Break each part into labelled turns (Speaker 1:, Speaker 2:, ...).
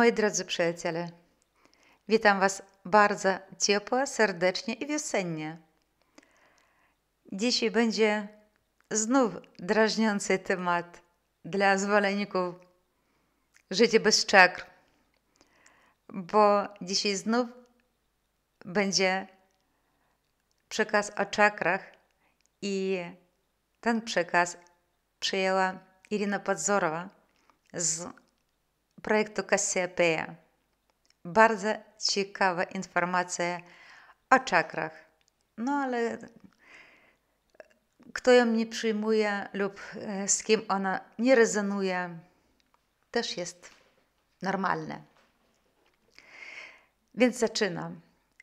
Speaker 1: Moi drodzy przyjaciele, witam Was bardzo ciepło, serdecznie i wiosennie. Dzisiaj będzie znów drażniący temat dla zwolenników życia bez czakr, bo dzisiaj znów będzie przekaz o czakrach i ten przekaz przyjęła Irina Podzorowa z projektu Cassiopeia. Bardzo ciekawa informacja o czakrach. No ale kto ją nie przyjmuje lub e, z kim ona nie rezonuje, też jest normalne. Więc zaczynam.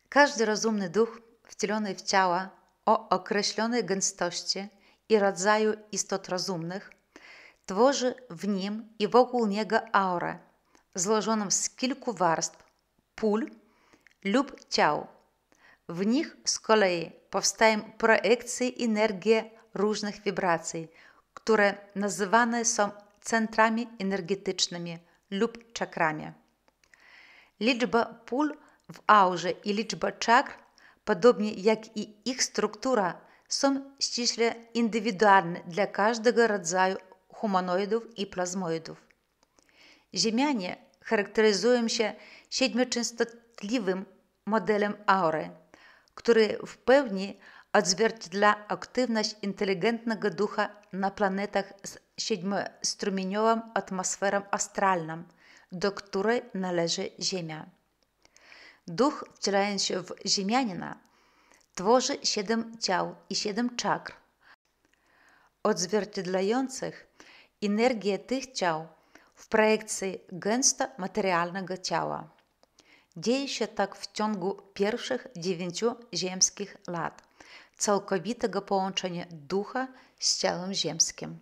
Speaker 1: Każdy rozumny duch wcielony w ciała o określonej gęstości i rodzaju istot rozumnych tworzy w nim i wokół niego aurę, зложеним з кільку варств пуль люб тяу. В них з kolei powstają projekcje energii różnych vibracji, które nazywane są centrami energetycznymi lub czakrami. Liczba pól w aurze i liczba czakr, podobnie jak i ich struktura, są ściśle indywidualne dla każdego rodzaju humanoidów i plazmoidów. Ziemianie charakteryzują się siedmioczęstotliwym modelem aury, który w pełni odzwierciedla aktywność inteligentnego ducha na planetach z siedmiostrumieniową atmosferą astralną, do której należy Ziemia. Duch, wcielając się w ziemianina, tworzy siedem ciał i siedem czakr, odzwierciedlających energię tych ciał w projekcji gęsto materialnego ciała. Dzieje się tak w ciągu pierwszych dziewięciu ziemskich lat, całkowitego połączenia ducha z ciałem ziemskim.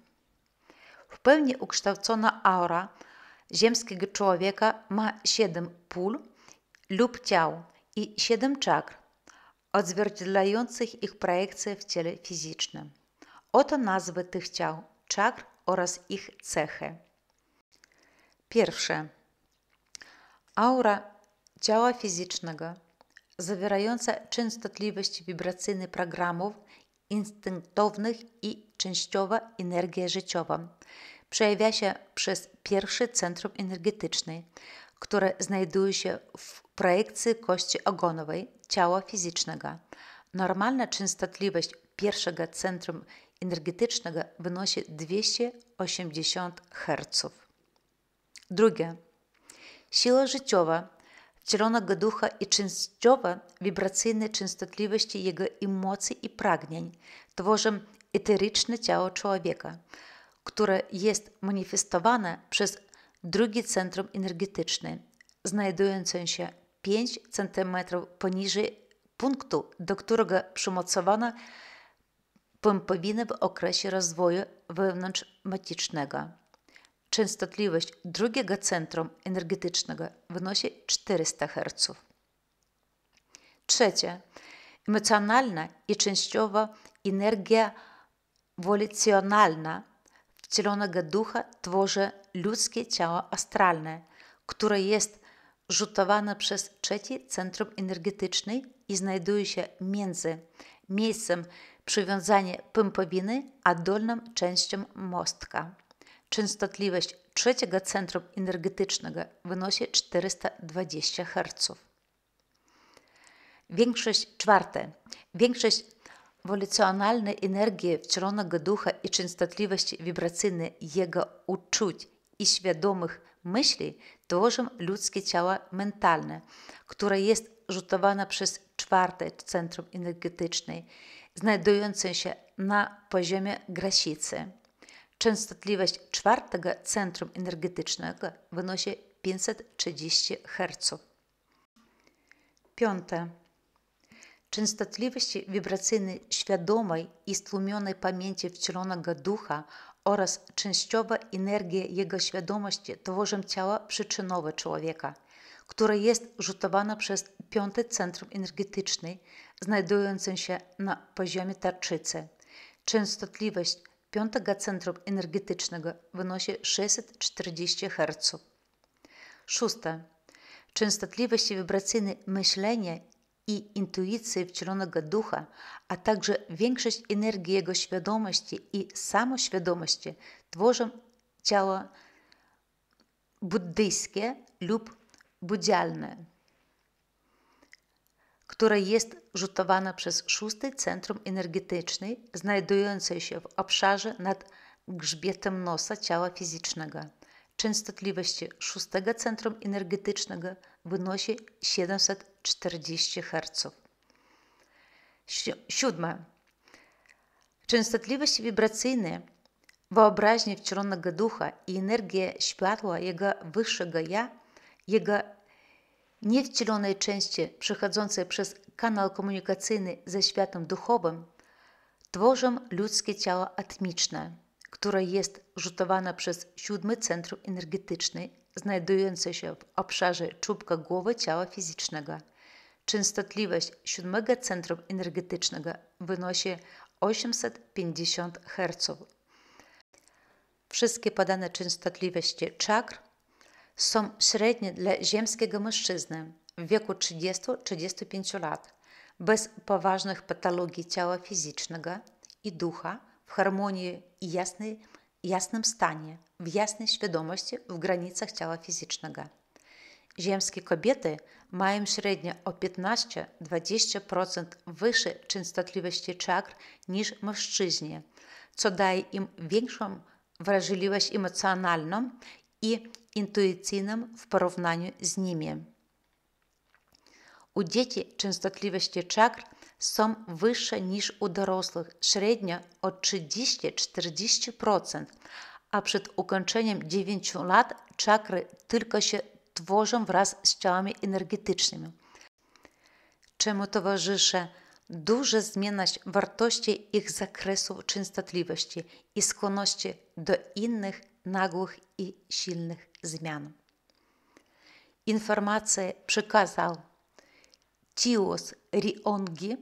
Speaker 1: W pełni ukształcona aura ziemskiego człowieka ma siedem pól lub ciał i siedem czakr, odzwierciedlających ich projekcje w ciele fizycznym. Oto nazwy tych ciał, czakr oraz ich cechy. Pierwsze. Aura ciała fizycznego, zawierająca częstotliwość wibracyjne programów instynktownych i częściowa energię życiową, przejawia się przez pierwszy centrum energetyczny, które znajduje się w projekcji kości ogonowej ciała fizycznego. Normalna częstotliwość pierwszego centrum energetycznego wynosi 280 Hz. Druga Siła życiowa, czerwonego ducha i częściowo wibracyjne częstotliwości jego emocji i pragnień tworzą eteryczne ciało człowieka, które jest manifestowane przez drugie centrum energetyczne, znajdujące się 5 cm poniżej punktu, do którego przymocowano pompowinę w okresie rozwoju wewnątrzmatycznego częstotliwość drugiego centrum energetycznego wynosi 400 Hz. Trzecie, emocjonalna i częściowo energia wolicjonalna wcielonego ducha tworzy ludzkie ciało astralne, które jest rzutowane przez trzecie centrum energetyczne i znajduje się między miejscem przywiązania pępowiny a dolną częścią mostka. Częstotliwość trzeciego centrum energetycznego wynosi 420 Hz. Większość czwarte. Większość wolicjonalnej energii wcielonego ducha i częstotliwości wibracyjnej jego uczuć i świadomych myśli tworzą ludzkie ciało mentalne, które jest rzutowane przez czwarte centrum energetyczne, znajdujące się na poziomie grasicy. Częstotliwość czwartego centrum energetycznego wynosi 530 Hz. Piąte. Częstotliwości wibracyjnej świadomej i stłumionej pamięci wcielonego ducha oraz częściowa energia jego świadomości tworzą ciało przyczynowe człowieka, które jest rzutowane przez piąte centrum energetyczne, znajdujące się na poziomie tarczycy. Częstotliwość piątego centrum energetycznego wynosi 640 Hz. Szósta. Częstotliwość wibracyjnej myślenia i intuicji wcielonego ducha, a także większość energii jego świadomości i samoświadomości tworzą ciało buddyjskie lub budzialne która jest rzutowana przez szóste centrum energetyczne, znajdujące się w obszarze nad grzbietem nosa ciała fizycznego. Częstotliwość szóstego centrum energetycznego wynosi 740 Hz. Siódme. Częstotliwość wibracyjna wyobraźni wcielonego ducha i energia światła jego wyższego ja, jego niewcielonej części przechodzącej przez kanał komunikacyjny ze światem duchowym, tworzą ludzkie ciało atmiczne, które jest rzutowane przez siódmy centrum energetyczny znajdujące się w obszarze czubka głowy ciała fizycznego. Częstotliwość siódmego centrum energetycznego wynosi 850 Hz. Wszystkie podane częstotliwości czakr są średnie dla ziemskiego mężczyzny w wieku 30-35 lat, bez poważnych patologii ciała fizycznego i ducha, w harmonii i jasnej, jasnym stanie, w jasnej świadomości w granicach ciała fizycznego. Ziemskie kobiety mają średnio o 15-20% wyższe częstotliwości czakr niż mężczyźni, co daje im większą wrażliwość emocjonalną i intuicyjnym w porównaniu z nimi. U dzieci częstotliwości czakr są wyższe niż u dorosłych, średnio o 30-40%, a przed ukończeniem 9 lat czakry tylko się tworzą wraz z ciałami energetycznymi. Czemu towarzyszy duża zmienność wartości ich zakresu częstotliwości i skłonności do innych nagłych i silnych zmian. Informację przekazał Tios Riongi,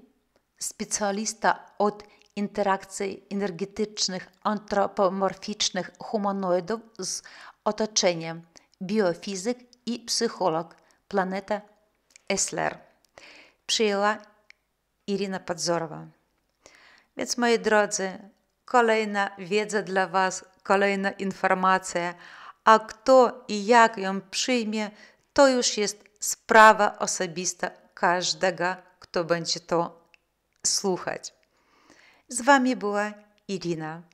Speaker 1: specjalista od interakcji energetycznych antropomorficznych humanoidów z otoczeniem, biofizyk i psycholog Planeta Esler. Przyjęła Irina Podzorowa. Więc moi drodzy, kolejna wiedza dla Was kolejna informacja, a kto i jak ją przyjmie, to już jest sprawa osobista każdego, kto będzie to słuchać. Z Wami była Irina.